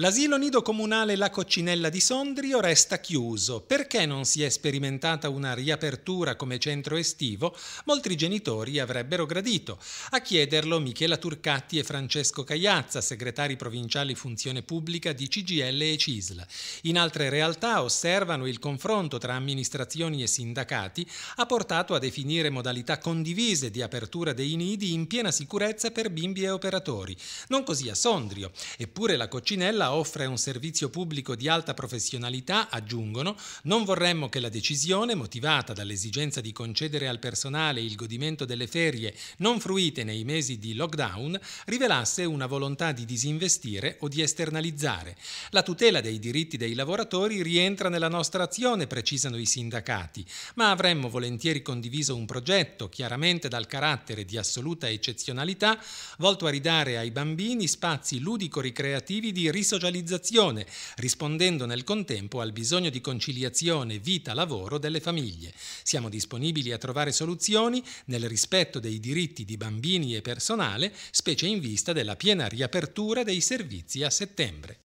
L'asilo nido comunale La Coccinella di Sondrio resta chiuso. Perché non si è sperimentata una riapertura come centro estivo? Molti genitori avrebbero gradito. A chiederlo Michela Turcatti e Francesco Cagliazza, segretari provinciali funzione pubblica di CGL e CISL. In altre realtà osservano il confronto tra amministrazioni e sindacati ha portato a definire modalità condivise di apertura dei nidi in piena sicurezza per bimbi e operatori. Non così a Sondrio. Eppure la Coccinella offre un servizio pubblico di alta professionalità, aggiungono, non vorremmo che la decisione, motivata dall'esigenza di concedere al personale il godimento delle ferie non fruite nei mesi di lockdown, rivelasse una volontà di disinvestire o di esternalizzare. La tutela dei diritti dei lavoratori rientra nella nostra azione, precisano i sindacati, ma avremmo volentieri condiviso un progetto, chiaramente dal carattere di assoluta eccezionalità, volto a ridare ai bambini spazi ludico-ricreativi di risoluzione socializzazione, rispondendo nel contempo al bisogno di conciliazione vita-lavoro delle famiglie. Siamo disponibili a trovare soluzioni nel rispetto dei diritti di bambini e personale, specie in vista della piena riapertura dei servizi a settembre.